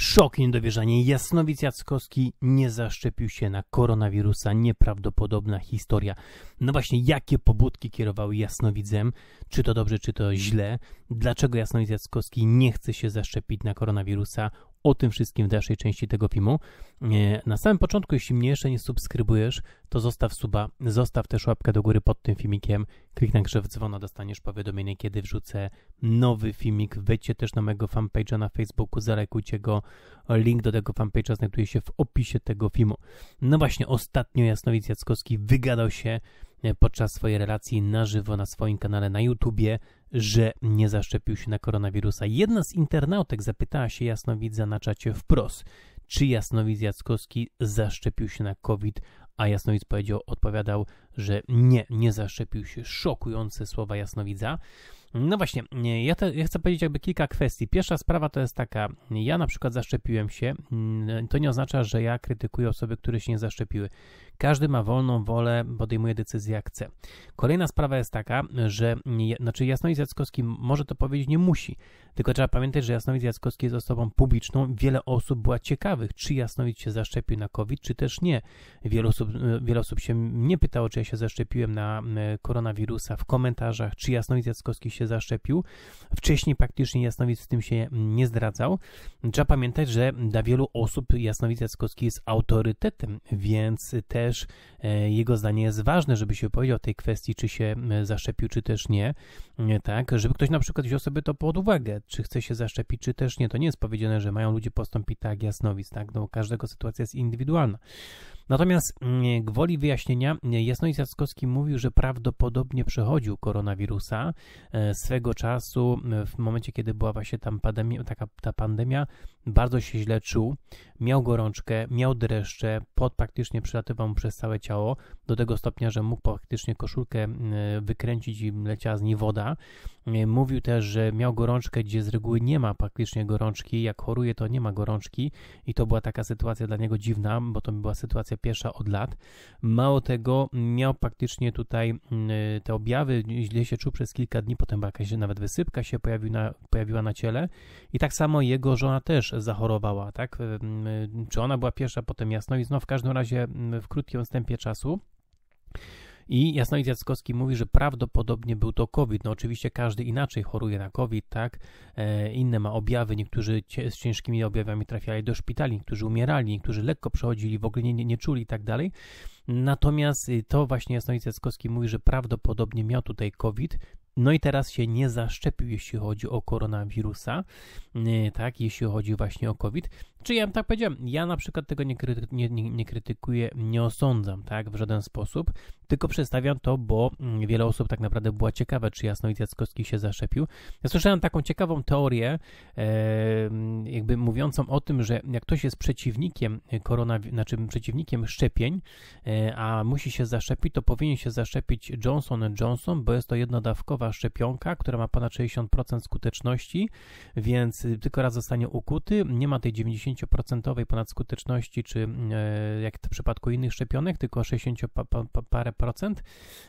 Szok niedowierzanie. Jasnowic Jackowski nie zaszczepił się na koronawirusa. Nieprawdopodobna historia. No właśnie, jakie pobudki kierowały Jasnowidzem? Czy to dobrze, czy to źle? Dlaczego Jasnowic Jackowski nie chce się zaszczepić na koronawirusa? o tym wszystkim w dalszej części tego filmu. E, na samym początku, jeśli mnie jeszcze nie subskrybujesz, to zostaw suba, zostaw też łapkę do góry pod tym filmikiem, kliknij także w dzwona, dostaniesz powiadomienie, kiedy wrzucę nowy filmik. Wejdźcie też na mojego fanpage'a na Facebooku, zalekujcie go. Link do tego fanpage'a znajduje się w opisie tego filmu. No właśnie, ostatnio Jasnowic Jackowski wygadał się E, podczas swojej relacji na żywo na swoim kanale na YouTubie, że nie zaszczepił się na koronawirusa. Jedna z internautek zapytała się jasnowidza na czacie wprost, czy jasnowidz Jackowski zaszczepił się na COVID, a jasnowidz powiedział, odpowiadał, że nie, nie zaszczepił się. Szokujące słowa jasnowidza. No właśnie, ja, te, ja chcę powiedzieć jakby kilka kwestii. Pierwsza sprawa to jest taka, ja na przykład zaszczepiłem się, mm, to nie oznacza, że ja krytykuję osoby, które się nie zaszczepiły. Każdy ma wolną wolę, podejmuje decyzję jak chce. Kolejna sprawa jest taka, że znaczy Jasnowidz Jackowski może to powiedzieć, nie musi, tylko trzeba pamiętać, że Jasnowidz Jackowski jest osobą publiczną, wiele osób była ciekawych, czy Jasnowidz się zaszczepił na COVID, czy też nie. Wiele osób E, wiele osób się mnie pytało, czy ja się zaszczepiłem na koronawirusa w komentarzach, czy Jasnowic Jackowski się zaszczepił. Wcześniej praktycznie Jasnowic w tym się nie zdradzał. Trzeba pamiętać, że dla wielu osób Jasnowic Jackowski jest autorytetem, więc też e, jego zdanie jest ważne, żeby się powiedział o tej kwestii, czy się zaszczepił, czy też nie. E, tak, żeby ktoś na przykład wziął sobie to pod uwagę, czy chce się zaszczepić, czy też nie. To nie jest powiedziane, że mają ludzie postąpić tak Jasnowic, tak? No, każdego sytuacja jest indywidualna. Natomiast mm, gwoli wyjaśnienia, Jasnoj Jackowski mówił, że prawdopodobnie przechodził koronawirusa e, swego czasu, w momencie kiedy była właśnie tam pandemia, taka ta pandemia, bardzo się źle czuł, miał gorączkę, miał dreszcze, pot praktycznie przelatywał mu przez całe ciało, do tego stopnia, że mógł praktycznie koszulkę e, wykręcić i leciała z niej woda. E, mówił też, że miał gorączkę, gdzie z reguły nie ma praktycznie gorączki. Jak choruje, to nie ma gorączki i to była taka sytuacja dla niego dziwna, bo to była sytuacja pierwsza od lat. Mało tego, miał praktycznie tutaj e, te objawy, źle się czuł przez kilka dni, potem była jakaś nawet wysypka się pojawiła na, pojawiła na ciele i tak samo jego żona też zachorowała, tak? Czy ona była pierwsza, potem jasno i znów w każdym razie w krótkim odstępie czasu i Jasnowic Jackowski mówi, że prawdopodobnie był to COVID. No oczywiście każdy inaczej choruje na COVID, tak? E, inne ma objawy, niektórzy z ciężkimi objawami trafiali do szpitali, niektórzy umierali, niektórzy lekko przechodzili, w ogóle nie, nie, nie czuli i tak dalej. Natomiast y, to właśnie Jasnowic Jackowski mówi, że prawdopodobnie miał tutaj COVID, no i teraz się nie zaszczepił, jeśli chodzi o koronawirusa, y, tak, jeśli chodzi właśnie o COVID. Czy ja tak powiedziałem, Ja na przykład tego nie, kryty, nie, nie, nie, krytykuję, nie osądzam, tak, w żaden sposób, tylko przedstawiam to, bo mm, wiele osób tak naprawdę była ciekawe, czy Jasnowid Jackowski się zaszepił. Ja słyszałem taką ciekawą teorię, e, jakby mówiącą o tym, że jak ktoś jest przeciwnikiem koronawirusa, znaczy przeciwnikiem szczepień, e, a musi się zaszczepić, to powinien się zaszczepić Johnson Johnson, bo jest to jednodawkowa szczepionka, która ma ponad 60% skuteczności, więc tylko raz zostanie ukuty, nie ma tej 90 50% ponad skuteczności, czy e, jak w przypadku innych szczepionek, tylko 60 parę procent,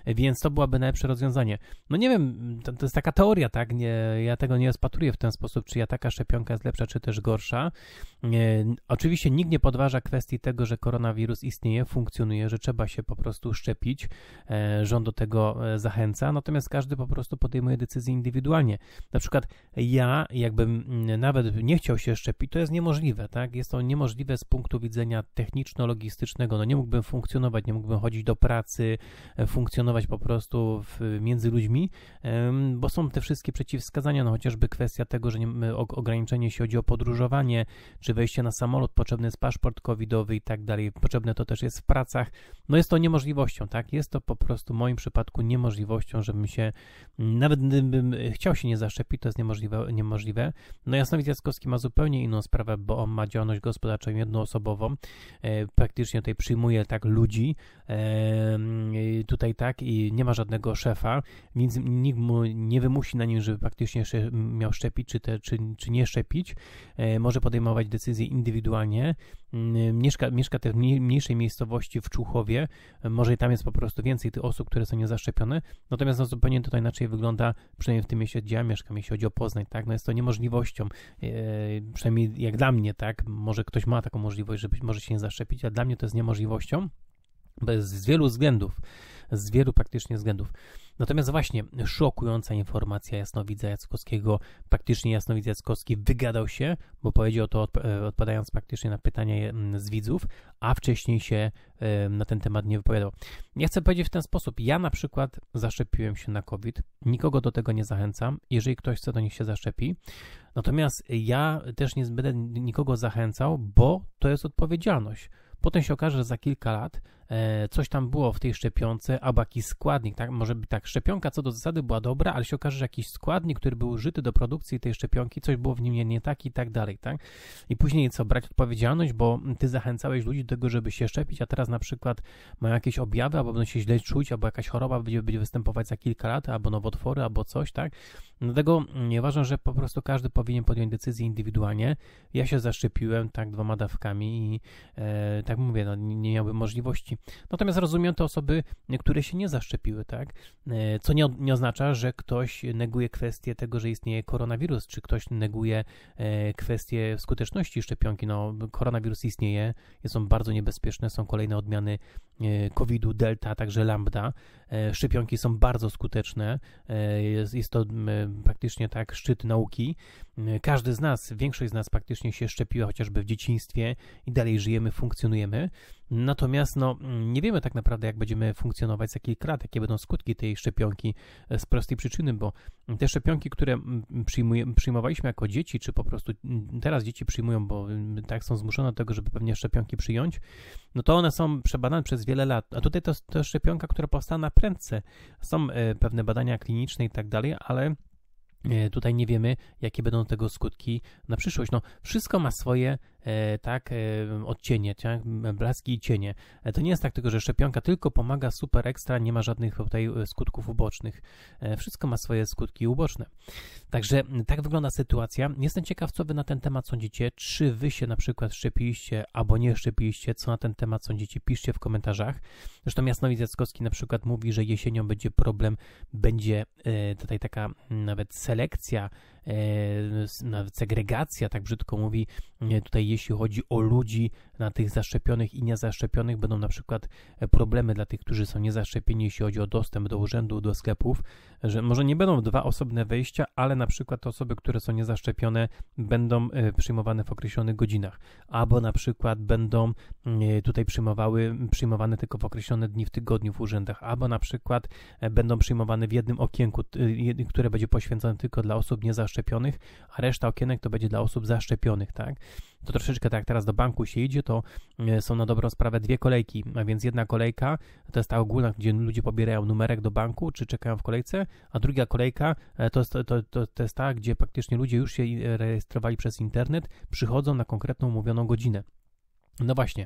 więc to byłaby najlepsze rozwiązanie. No nie wiem, to, to, jest taka teoria, tak? Nie, ja tego nie rozpatruję w ten sposób, czy ja taka szczepionka jest lepsza, czy też gorsza. Nie, oczywiście nikt nie podważa kwestii tego, że koronawirus istnieje, funkcjonuje, że trzeba się po prostu szczepić. E, rząd do tego e, zachęca, natomiast każdy po prostu podejmuje decyzje indywidualnie. Na przykład ja, jakbym nawet nie chciał się szczepić, to jest niemożliwe tak? Jest to niemożliwe z punktu widzenia techniczno-logistycznego. No nie mógłbym funkcjonować, nie mógłbym chodzić do pracy, e, funkcjonować po prostu w, między ludźmi, bo są te wszystkie przeciwwskazania, no chociażby kwestia tego, że nie, ograniczenie, się chodzi o podróżowanie, czy wejście na samolot, potrzebny jest paszport covidowy i tak dalej, potrzebne to też jest w pracach. No jest to niemożliwością, tak? Jest to po prostu w moim przypadku niemożliwością, żebym się, nawet gdybym chciał się nie zaszczepić, to jest niemożliwe. niemożliwe. No Jasnowidz Jackowski ma zupełnie inną sprawę, bo on ma ma działalność gospodarczą jednoosobową, e, praktycznie tutaj przyjmuje tak ludzi, e, e, tutaj tak i nie ma żadnego szefa, więc nikt mu nie wymusi na nim, żeby praktycznie miał szczepić, czy, te, czy, czy nie szczepić. Może podejmować decyzje indywidualnie. Mm, mieszka, mieszka też w mniejszej miejscowości w Czuchowie, może i tam jest po prostu więcej tych osób, które są niezaszczepione, natomiast no, zupełnie tutaj inaczej wygląda, przynajmniej w tym mieście, gdzie ja mieszkam, jeśli chodzi o Poznań, tak, no jest to niemożliwością, przynajmniej jak dla mnie, tak, tak? Może ktoś ma taką możliwość, że być może się nie zaszczepić, a dla mnie to jest niemożliwością. Bez, z wielu względów, z wielu praktycznie względów. Natomiast właśnie szokująca informacja Jasnowidza Jackowskiego, praktycznie Jasnowidz Jackowski wygadał się, bo powiedział to odpowiadając e, praktycznie na pytania mm, z widzów, a wcześniej się na ten temat nie wypowiadał. Nie chcę powiedzieć w ten sposób, ja na przykład zaszczepiłem się na COVID, nikogo do tego nie zachęcam, jeżeli ktoś chce, to niech się zaszczepi, natomiast ja też nie będę nikogo zachęcał, bo to jest odpowiedzialność. Potem się okaże, że za kilka lat E, coś tam było w tej szczepionce, albo jakiś składnik, tak, może by tak, szczepionka co do zasady była dobra, ale się okaże, że jakiś składnik, który był użyty do produkcji tej szczepionki, coś było w nim nie, nie tak i tak dalej, tak? I później co, brać odpowiedzialność, bo ty zachęcałeś ludzi do tego, żeby się szczepić, a teraz na przykład mają jakieś objawy, albo będą się źle czuć, albo jakaś choroba będzie, będzie występować za kilka lat, albo nowotwory, albo coś, tak? Dlatego no uważam, że po prostu każdy powinien podjąć decyzję indywidualnie. Ja się zaszczepiłem, tak, dwoma dawkami i e, tak mówię, no, nie miałbym możliwości Natomiast rozumiem te osoby, które się nie zaszczepiły, tak? E, co nie, nie oznacza, że ktoś neguje kwestię tego, że istnieje koronawirus, czy ktoś neguje e, kwestię skuteczności szczepionki. No, koronawirus istnieje, jest on bardzo niebezpieczny, są kolejne odmiany E, COVID-u delta, także lambda. E, szczepionki są bardzo skuteczne. E, jest, jest to praktycznie tak szczyt nauki. Każdy z nas, większość z nas praktycznie się szczepiła chociażby w dzieciństwie i dalej żyjemy, funkcjonujemy. Natomiast no, nie wiemy tak naprawdę, jak będziemy funkcjonować, z kilka, lat, jakie będą skutki tej szczepionki z prostej przyczyny, bo te szczepionki, które przyjmowaliśmy jako dzieci, czy po prostu teraz dzieci przyjmują, bo tak są zmuszone do tego, żeby pewnie szczepionki przyjąć, no to one są przebadane przez wiele lat. A tutaj to, to szczepionka, która powstała na prędce. Są e, pewne badania kliniczne i tak dalej, ale e, tutaj nie wiemy, jakie będą tego skutki na przyszłość. No, wszystko ma swoje E, tak, e, odcienie, tak, blaski i cienie. E, to nie jest tak tylko, że szczepionka tylko pomaga super ekstra, nie ma żadnych tutaj skutków ubocznych. Wszystko ma swoje skutki uboczne. Także tak wygląda sytuacja. Jestem ciekaw, co wy na ten temat sądzicie. Czy wy się na przykład szczepiliście, albo nie szczepiliście? Co na ten temat sądzicie? Piszcie w komentarzach. Zresztą Jasnowidz Jackowski na przykład mówi, że jesienią będzie problem, będzie tutaj taka nawet selekcja E, segregacja, tak brzydko mówi, e, tutaj jeśli chodzi o ludzi na tych zaszczepionych i niezaszczepionych, będą na przykład e, problemy dla tych, którzy są niezaszczepieni, jeśli chodzi o dostęp do urzędu, do sklepów, że może nie będą dwa osobne wejścia, ale na przykład osoby, które są niezaszczepione, będą przyjmowane w określonych godzinach, albo na przykład będą tutaj przyjmowały, przyjmowane tylko w określone dni w tygodniu w urzędach, albo na przykład będą przyjmowane w jednym okienku, które będzie poświęcone tylko dla osób niezaszczepionych, zaszczepionych, a reszta okienek to będzie dla osób zaszczepionych, tak? To troszeczkę tak jak teraz do banku się idzie, to e, są na dobrą sprawę dwie kolejki, a więc jedna kolejka to jest ta ogólna, gdzie ludzie pobierają numerek do banku, czy czekają w kolejce, a druga kolejka e, to jest, to, to, to jest ta, gdzie praktycznie ludzie już się e, rejestrowali przez internet, przychodzą na konkretną umówioną godzinę. No właśnie.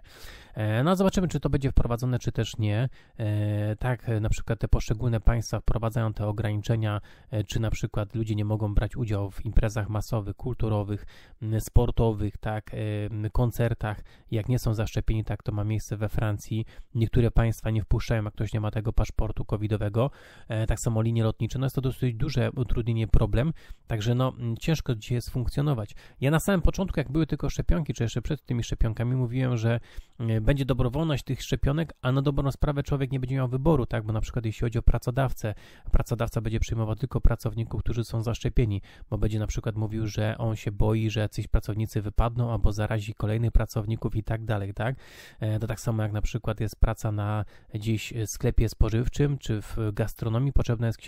E, no zobaczymy, czy to będzie wprowadzone, czy też nie. E, tak, e, na przykład te poszczególne państwa wprowadzają te ograniczenia, czy na przykład ludzie nie mogą brać udziału w imprezach masowych, kulturowych, sportowych, tak, koncertach. Jak nie są zaszczepieni, tak to ma miejsce we Francji. Niektóre państwa nie wpuszczają, jak ktoś nie ma tego paszportu covidowego. Tak samo linie lotnicze. No jest to dosyć duże utrudnienie, problem. Także no ciężko dzisiaj jest funkcjonować. Ja na samym początku, jak były tylko szczepionki, czy jeszcze przed tymi szczepionkami, mówiłem, mówiłem, że e, będzie dobrowolność tych szczepionek, a na dobrą sprawę człowiek nie będzie miał wyboru, tak? Bo na przykład jeśli chodzi o pracodawcę, pracodawca będzie przyjmował tylko pracowników, którzy są zaszczepieni, bo będzie na przykład mówił, że on się boi, że jacyś pracownicy wypadną albo zarazi kolejnych pracowników i tak dalej, tak? E, to tak samo jak na przykład jest praca na dziś sklepie spożywczym czy w gastronomii, potrzebna jest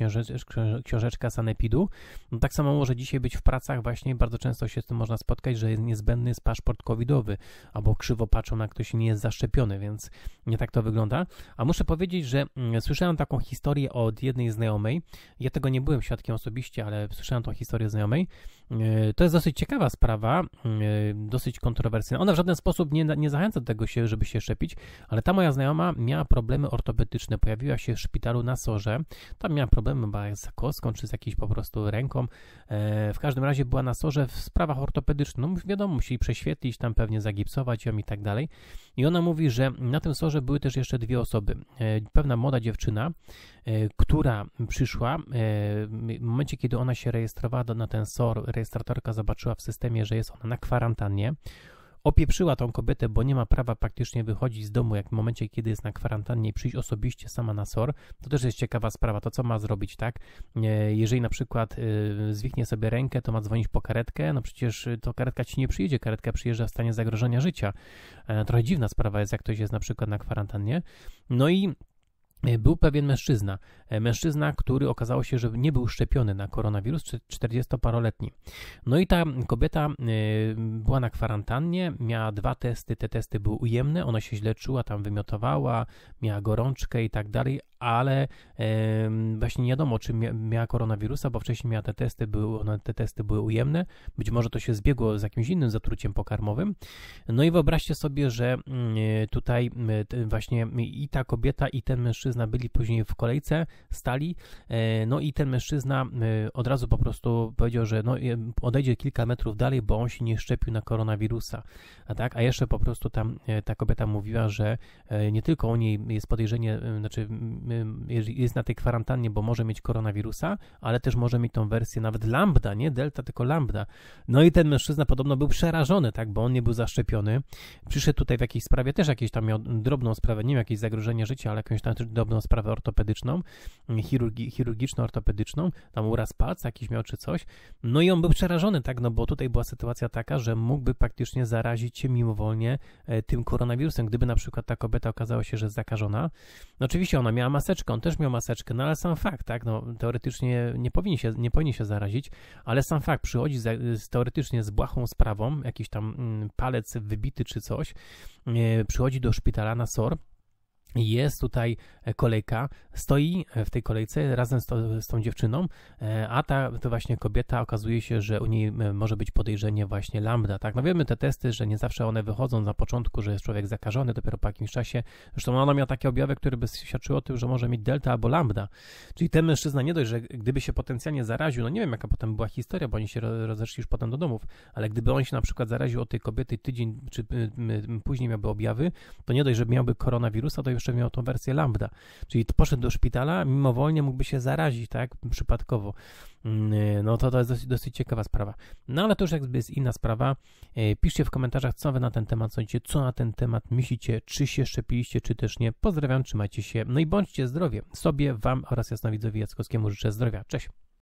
książeczka sanepidu. No, tak samo może dzisiaj być w pracach, właśnie bardzo często się z tym można spotkać, że jest niezbędny jest paszport covidowy albo krzywo krzywo patrzą na ktoś nie jest zaszczepiony, więc nie tak to wygląda. A muszę powiedzieć, że mm, słyszałem taką historię od jednej znajomej. Ja tego nie byłem świadkiem osobiście, ale słyszałem tą historię znajomej. E, to jest dosyć ciekawa sprawa, mm, e, dosyć kontrowersyjna. Ona w żaden sposób nie, nie zachęca do tego, się, żeby się szczepić, ale ta moja znajoma miała problemy ortopedyczne. Pojawiła się w szpitalu na Sorze. Tam miała problemy chyba z kostką, czy z jakiejś po prostu ręką. E, w każdym razie była na Sorze w sprawach ortopedycznych. No wiadomo, musieli prześwietlić, tam pewnie zagipsować ją i tak dalej. I ona mówi, że na tym sorze były też jeszcze dwie osoby. E, pewna młoda dziewczyna, e, która przyszła e, w momencie, kiedy ona się rejestrowała na ten SOR, rejestratorka zobaczyła w systemie, że jest ona na kwarantannie opieprzyła tą kobietę, bo nie ma prawa praktycznie wychodzić z domu, jak w momencie, kiedy jest na kwarantannie, przyjść osobiście sama na SOR, to też jest ciekawa sprawa, to co ma zrobić, tak? Jeżeli na przykład y, zwichnie sobie rękę, to ma dzwonić po karetkę, no przecież y, to karetka ci nie przyjedzie, karetka przyjeżdża w stanie zagrożenia życia. E, trochę dziwna sprawa jest, jak ktoś jest na przykład na kwarantannie. No i E, był pewien mężczyzna. E, mężczyzna, który okazało się, że nie był szczepiony na koronawirus, 40-paroletni. No i ta kobieta e, była na kwarantannie, miała dwa testy, te testy były ujemne, ona się źle czuła, tam wymiotowała, miała gorączkę i tak dalej, ale właśnie nie wiadomo, czy mia miała koronawirusa, bo wcześniej miała te testy, były, one, te testy były ujemne. Być może to się zbiegło z jakimś innym zatruciem pokarmowym. No i wyobraźcie sobie, że mm, tutaj właśnie i ta kobieta, i ten mężczyzna byli później w kolejce, stali, e, no i ten mężczyzna od razu po prostu powiedział, że no, odejdzie kilka metrów dalej, bo on się nie szczepił na koronawirusa, a tak, a jeszcze po prostu tam e, ta kobieta mówiła, że e, nie tylko o niej jest podejrzenie, znaczy jest na tej kwarantannie, bo może mieć koronawirusa, ale też może mieć tą wersję nawet lambda, nie delta, tylko lambda. No i ten mężczyzna podobno był przerażony, tak, bo on nie był zaszczepiony. Przyszedł tutaj w jakiejś sprawie, też jakieś tam miał drobną sprawę, nie wiem, jakieś zagrożenie życia, ale jakąś tam drobną sprawę ortopedyczną, chirurgi, chirurgiczno-ortopedyczną, tam uraz palca jakiś miał czy coś. No i on był przerażony, tak, no bo tutaj była sytuacja taka, że mógłby praktycznie zarazić się mimowolnie e, tym koronawirusem, gdyby na przykład ta kobieta okazała się, że jest zakażona. No oczywiście ona miała maseczkę, on też miał maseczkę, no ale sam fakt, tak, no teoretycznie nie powinien się, nie powinien się zarazić, ale sam fakt przychodzi za, teoretycznie z błahą sprawą, jakiś tam mm, palec wybity czy coś, e, przychodzi do szpitala na SOR, jest tutaj e, kolejka, stoi e, w tej kolejce razem z, to, z, tą dziewczyną, e, a ta to właśnie kobieta okazuje się, że u niej może być podejrzenie właśnie lambda, tak? No wiemy te testy, że nie zawsze one wychodzą na początku, że jest człowiek zakażony, dopiero po jakimś czasie, zresztą ona miała takie objawy, które by świadczyły o tym, że może mieć delta albo lambda, czyli ten mężczyzna nie dość, że gdyby się potencjalnie zaraził, no nie wiem jaka potem była historia, bo oni się rozeszli już potem do domów, ale gdyby on się na przykład zaraził od tej kobiety tydzień czy później miałby objawy, to nie dość, że miałby koronawirusa, to jeszcze jeszcze miał tą wersję lambda, czyli poszedł do szpitala, mimowolnie mógłby się zarazić, tak, przypadkowo. Mm, y, no to to jest dosyć, dosyć ciekawa sprawa. No ale to już jakby jest inna sprawa. Y, piszcie w komentarzach, co wy na ten temat sądzicie, co na ten temat myślicie, czy się szczepiliście, czy też nie. Pozdrawiam, trzymajcie się, no i bądźcie zdrowie. Sobie, wam oraz jasnowidzowi Jackowskiemu życzę zdrowia. Cześć!